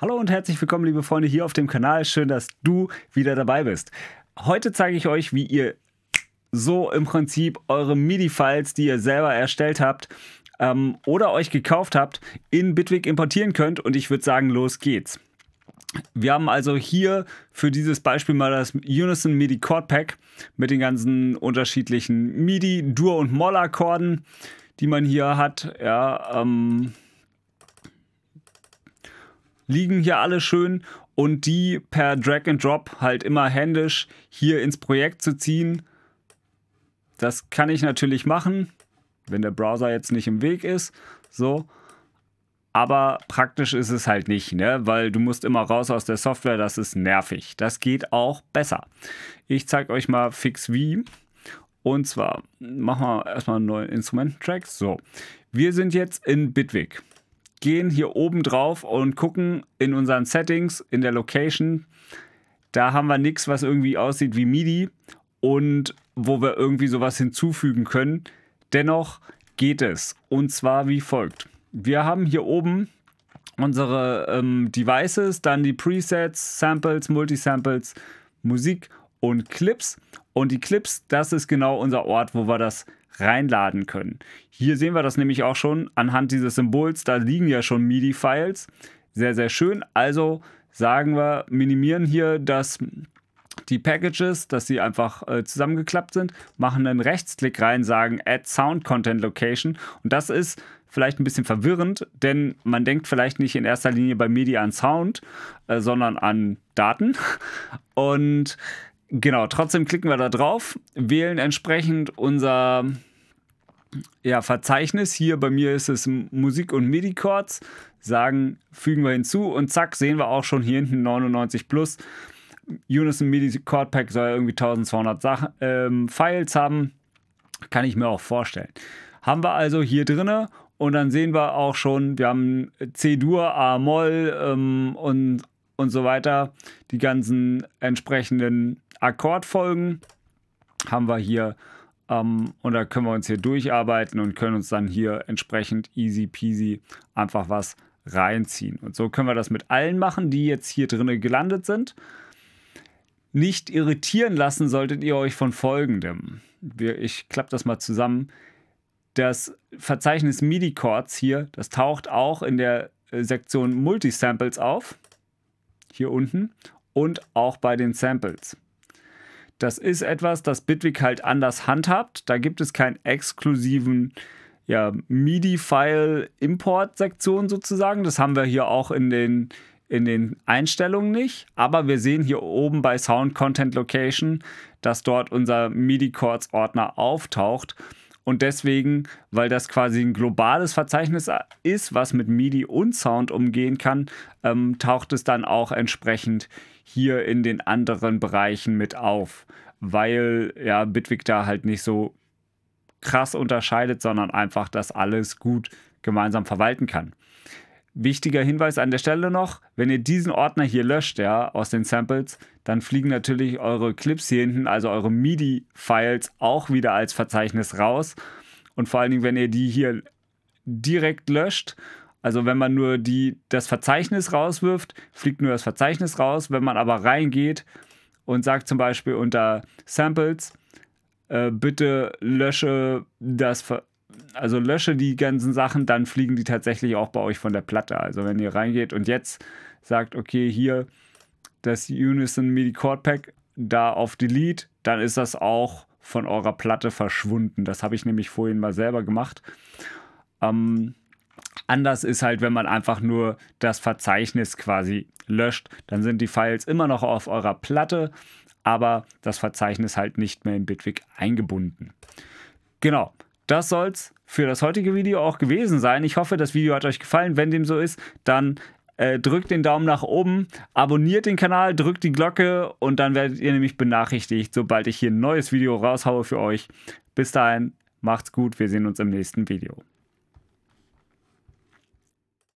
Hallo und herzlich willkommen, liebe Freunde, hier auf dem Kanal. Schön, dass du wieder dabei bist. Heute zeige ich euch, wie ihr so im Prinzip eure MIDI-Files, die ihr selber erstellt habt ähm, oder euch gekauft habt, in Bitwig importieren könnt. Und ich würde sagen, los geht's. Wir haben also hier für dieses Beispiel mal das Unison MIDI Chord Pack mit den ganzen unterschiedlichen MIDI, Dur- und Moll-Akkorden, die man hier hat. Ja, ähm, liegen hier alle schön und die per Drag and Drop halt immer händisch hier ins Projekt zu ziehen. Das kann ich natürlich machen, wenn der Browser jetzt nicht im Weg ist, so. Aber praktisch ist es halt nicht, ne? weil du musst immer raus aus der Software, das ist nervig. Das geht auch besser. Ich zeige euch mal fix wie. Und zwar machen wir erstmal einen neuen Instrumententrack. So, wir sind jetzt in Bitwig gehen hier oben drauf und gucken in unseren Settings, in der Location. Da haben wir nichts, was irgendwie aussieht wie MIDI und wo wir irgendwie sowas hinzufügen können. Dennoch geht es. Und zwar wie folgt. Wir haben hier oben unsere ähm, Devices, dann die Presets, Samples, Multisamples, Musik und Clips. Und die Clips, das ist genau unser Ort, wo wir das reinladen können. Hier sehen wir das nämlich auch schon anhand dieses Symbols. Da liegen ja schon MIDI-Files. Sehr, sehr schön. Also sagen wir, minimieren hier das, die Packages, dass sie einfach äh, zusammengeklappt sind, machen einen Rechtsklick rein, sagen Add Sound Content Location. Und das ist vielleicht ein bisschen verwirrend, denn man denkt vielleicht nicht in erster Linie bei MIDI an Sound, äh, sondern an Daten. Und Genau, trotzdem klicken wir da drauf, wählen entsprechend unser ja, Verzeichnis. Hier bei mir ist es Musik und MIDI-Chords. Sagen, fügen wir hinzu und zack, sehen wir auch schon hier hinten 99 plus. Unison MIDI Chord Pack soll irgendwie 1200 Sach ähm, Files haben. Kann ich mir auch vorstellen. Haben wir also hier drinne und dann sehen wir auch schon, wir haben C-Dur, A-Moll ähm, und, und so weiter. Die ganzen entsprechenden Akkordfolgen haben wir hier ähm, und da können wir uns hier durcharbeiten und können uns dann hier entsprechend easy peasy einfach was reinziehen. Und so können wir das mit allen machen, die jetzt hier drinnen gelandet sind. Nicht irritieren lassen solltet ihr euch von folgendem. Ich klappe das mal zusammen. Das Verzeichnis MIDI-Chords hier, das taucht auch in der äh, Sektion Multisamples auf. Hier unten. Und auch bei den Samples. Das ist etwas, das Bitwig halt anders handhabt. Da gibt es keinen exklusiven ja, MIDI-File-Import-Sektion sozusagen. Das haben wir hier auch in den, in den Einstellungen nicht. Aber wir sehen hier oben bei Sound Content Location, dass dort unser MIDI-Chords-Ordner auftaucht. Und deswegen, weil das quasi ein globales Verzeichnis ist, was mit MIDI und Sound umgehen kann, ähm, taucht es dann auch entsprechend hier in den anderen Bereichen mit auf. Weil ja, Bitwig da halt nicht so krass unterscheidet, sondern einfach das alles gut gemeinsam verwalten kann. Wichtiger Hinweis an der Stelle noch, wenn ihr diesen Ordner hier löscht, ja, aus den Samples, dann fliegen natürlich eure Clips hier hinten, also eure MIDI-Files, auch wieder als Verzeichnis raus. Und vor allen Dingen, wenn ihr die hier direkt löscht, also wenn man nur die, das Verzeichnis rauswirft, fliegt nur das Verzeichnis raus. Wenn man aber reingeht und sagt zum Beispiel unter Samples, äh, bitte lösche das Verzeichnis, also lösche die ganzen Sachen, dann fliegen die tatsächlich auch bei euch von der Platte. Also wenn ihr reingeht und jetzt sagt, okay, hier das Unison MIDI Chord Pack da auf Delete, dann ist das auch von eurer Platte verschwunden. Das habe ich nämlich vorhin mal selber gemacht. Ähm, anders ist halt, wenn man einfach nur das Verzeichnis quasi löscht, dann sind die Files immer noch auf eurer Platte, aber das Verzeichnis halt nicht mehr in Bitwig eingebunden. Genau das soll's für das heutige Video auch gewesen sein. Ich hoffe, das Video hat euch gefallen. Wenn dem so ist, dann äh, drückt den Daumen nach oben, abonniert den Kanal, drückt die Glocke und dann werdet ihr nämlich benachrichtigt, sobald ich hier ein neues Video raushaue für euch. Bis dahin, macht's gut, wir sehen uns im nächsten Video.